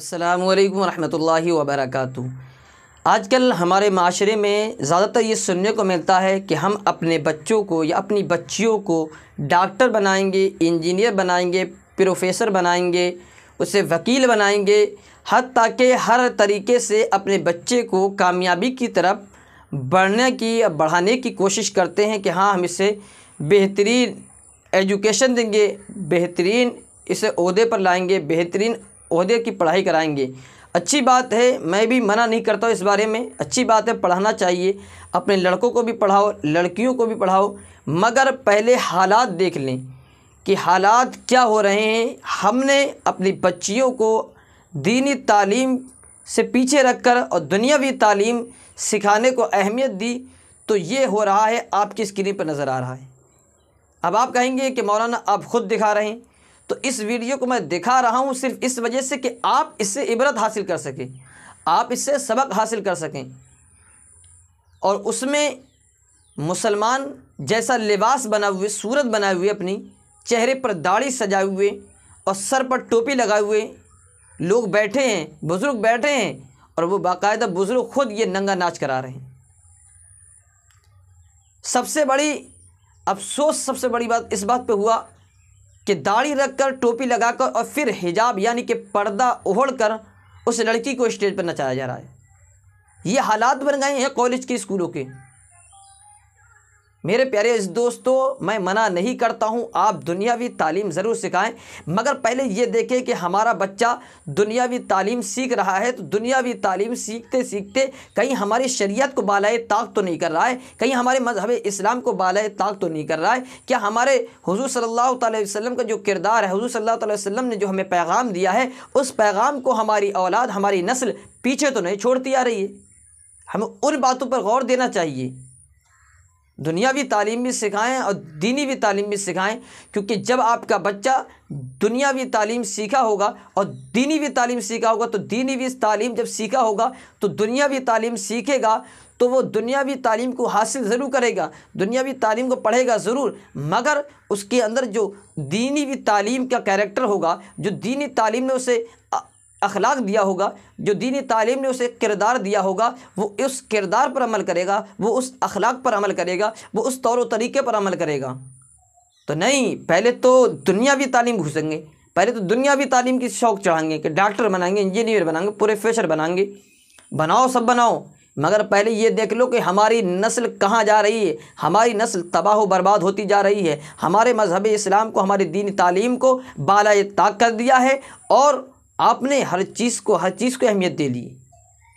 अल्लाम वरहमल वबरक आजकल हमारे माशरे में ज़्यादातर ये सुनने को मिलता है कि हम अपने बच्चों को या अपनी बच्चियों को डॉक्टर बनाएंगे इंजीनियर बनाएंगे प्रोफेसर बनाएंगे उसे वकील बनाएंगे हद ताकि हर तरीके से अपने बच्चे को कामयाबी की तरफ बढ़ने की या बढ़ाने की कोशिश करते हैं कि हाँ हम इसे बेहतरीन एजुकेशन देंगे बेहतरीन इसे अहदे पर लाएंगे बेहतरीन अहदे की पढ़ाई कराएंगे अच्छी बात है मैं भी मना नहीं करता हूँ इस बारे में अच्छी बात है पढ़ाना चाहिए अपने लड़कों को भी पढ़ाओ लड़कियों को भी पढ़ाओ मगर पहले हालात देख लें कि हालात क्या हो रहे हैं हमने अपनी बच्चियों को दीनी तालीम से पीछे रखकर और दुनियावी तालीम सिखाने को अहमियत दी तो ये हो रहा है आपकी स्क्रीन पर नज़र आ रहा है अब आप कहेंगे कि मौलाना आप ख़ुद दिखा रहे हैं तो इस वीडियो को मैं दिखा रहा हूँ सिर्फ इस वजह से कि आप इससे इबरत हासिल कर सकें आप इससे सबक हासिल कर सकें और उसमें मुसलमान जैसा लिबास बना हुए सूरत बनाए हुए अपनी चेहरे पर दाढ़ी सजाए हुए और सर पर टोपी लगाए हुए लोग बैठे हैं बुज़ुर्ग बैठे हैं और वो बाकायदा बुज़ुर्ग खुद ये नंगा नाच करा रहे हैं सबसे बड़ी अफसोस सबसे बड़ी बात इस बात पे हुआ कि दाढ़ी रखकर टोपी लगाकर और फिर हिजाब यानी कि पर्दा ओढ़कर उस लड़की को स्टेज पर नचाया जा रहा है ये हालात बन गए हैं कॉलेज के स्कूलों के मेरे प्यारे दोस्तों मैं मना नहीं करता हूँ आप दुनियावी तालीम ज़रूर सिखाएं मगर पहले ये देखें कि हमारा बच्चा दुनियावी तालीम सीख रहा है तो दुनियावी तालीम सीखते सीखते कहीं हमारी शरीयत को बालाए ताक तो नहीं कर रहा है कहीं हमारे मजहब इस्लाम को बालाए ताक तो नहीं कर रहा है क्या हमारे हजू सल्ला वसम का जो किरदार है हजू सल्ला वसम ने जो हमें पैगाम दिया है उस पैगाम को हमारी औलाद हमारी नस्ल पीछे तो नहीं छोड़ती आ रही है हमें उन बातों पर गौर देना चाहिए दुनियावी तालीम भी सिखाएं और दीनी भी तालीम भी सिखाएं क्योंकि जब आपका बच्चा दुनियावी तालीम सीखा होगा और दीनी भी तालीम सीखा होगा तो दीनी भी तालीम जब सीखा होगा तो दुनियावी तालीम सीखेगा तो वो दुनियावी तालीम को हासिल ज़रूर करेगा दुनियावी तालीम को पढ़ेगा ज़रूर मगर उसके अंदर जो दीनी भी तालीम का कैरेक्टर होगा जो दीनी तालीम ने उसे अखलाक दिया होगा जो दीनी तालीम ने उसे किरदार दिया होगा वो उस किरदार पर अमल करेगा वो उस अखलाक पर अमल करेगा वो उस तौर तरीके पर अमल करेगा तो नहीं पहले तो दुनियावी तालीम घुसेंगे पहले तो दुनियावी तालीम की शौक़ चढ़ाएंगे कि डॉक्टर बनाएंगे इंजीनियर बनाएंगे प्रोफेसर बनाएंगे बनाओ सब बनाओ मगर पहले ये देख लो कि हमारी नस्ल कहाँ जा रही है हमारी नस्ल तबाह बर्बाद होती जा रही है हमारे मजहब इस्लाम को हमारे दीनी तालीम को बाला ताक कर दिया है और आपने हर चीज़ को हर चीज़ को अहमियत दे ली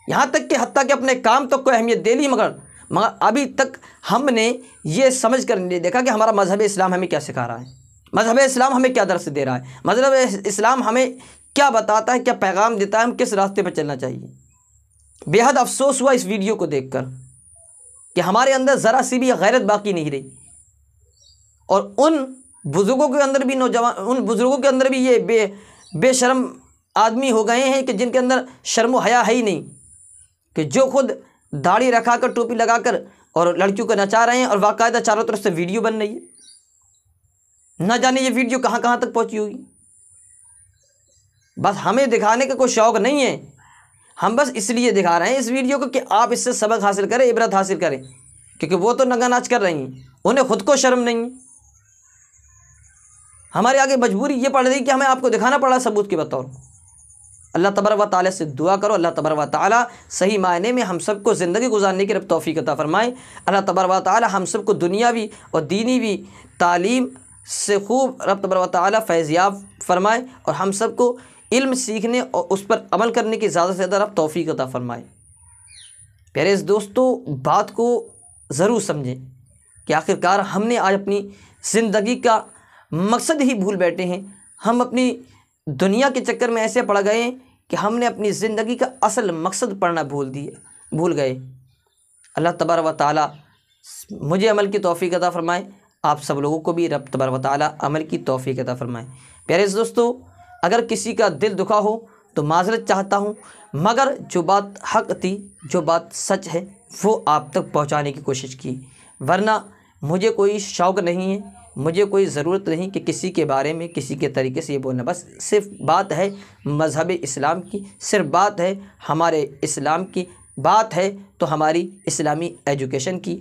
यहाँ तक कि हती कि अपने काम तक को अहमियत दे ली मगर मगर अभी तक हमने ये समझ कर नहीं देखा कि हमारा मज़हब इस्लाम हमें क्या सिखा रहा है मज़हब इस्लाम हमें क्या दर्श दे रहा है मज़हब इस्लाम हमें क्या बताता है क्या पैगाम देता है हम किस रास्ते पर चलना चाहिए बेहद अफसोस हुआ इस वीडियो को देख कर कि हमारे अंदर ज़रा सी भी गैरत बाकी नहीं रही और उन बुज़ुर्गों के अंदर भी नौजवान उन बुज़ुर्गों के अंदर भी ये बे बेशरम आदमी हो गए हैं कि जिनके अंदर शर्म हया है ही नहीं कि जो खुद दाढ़ी रखा कर टोपी लगा कर और लड़कियों को नचा रहे हैं और बाकायदा चारों तरफ से वीडियो बन रही है ना जाने ये वीडियो कहाँ कहाँ तक पहुँची होगी बस हमें दिखाने का कोई शौक़ नहीं है हम बस इसलिए दिखा रहे हैं इस वीडियो को कि आप इससे सबक हासिल करें इबरत हासिल करें क्योंकि वो तो नंगा नाच कर रही हैं उन्हें खुद को शर्म नहीं है हमारे आगे मजबूरी ये पड़ रही कि हमें आपको दिखाना पड़ा सबूत के बतौर अल्लाह तबर व ताली से दुआ करो अल्लाह तबर व ताली सही मायने में हम सबको ज़िंदगी गुजारने की रब तोफ़ी कता फ़रमाएँ अल्लाह तबर व ताली हम सबको दुनियावी और दीनी भी तालीम से खूब रब तबर व ताली फैज़याब फ़रमाए और हम सबको इल्म सीखने और उस पर अमल करने की ज़्यादा से ज़्यादा रब तोफ़ी कता फ़रमाए प्यारे दोस्तों बात को ज़रूर समझें कि आखिरकार हमने आज अपनी ज़िंदगी का मकसद ही भूल बैठे हैं हम अपनी दुनिया के चक्कर में ऐसे पड़ गए कि हमने अपनी ज़िंदगी का असल मकसद पढ़ना भूल दिए भूल गए अल्लाह तबार व ताली मुझे अमल की तोफ़ी अदा फरमाएँ आप सब लोगों को भी रब तबार व ताली अमल की तोफ़ी अदा फरमाएँ प्यारे दोस्तों अगर किसी का दिल दुखा हो तो माजरत चाहता हूँ मगर जो बात हक थी जो बात सच है वो आप तक पहुँचाने की कोशिश की वरना मुझे कोई शौक़ नहीं है मुझे कोई ज़रूरत नहीं कि किसी के बारे में किसी के तरीके से ये बोलना बस सिर्फ बात है मज़हब इस्लाम की सिर्फ बात है हमारे इस्लाम की बात है तो हमारी इस्लामी एजुकेशन की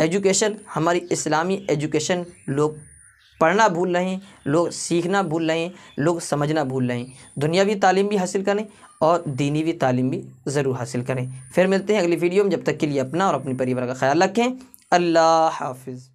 एजुकेशन हमारी इस्लामी एजुकेशन लोग पढ़ना भूल रहे हैं लोग सीखना भूल रहे हैं लोग समझना भूल रहे हैं दुनियावी तालीम भी हासिल करें और दीनी भी तालीम भी ज़रूर हासिल करें फिर मिलते हैं अगली वीडियो में जब तक के लिए अपना और अपने परिवार का ख्याल रखें अल्लाह हाफिज़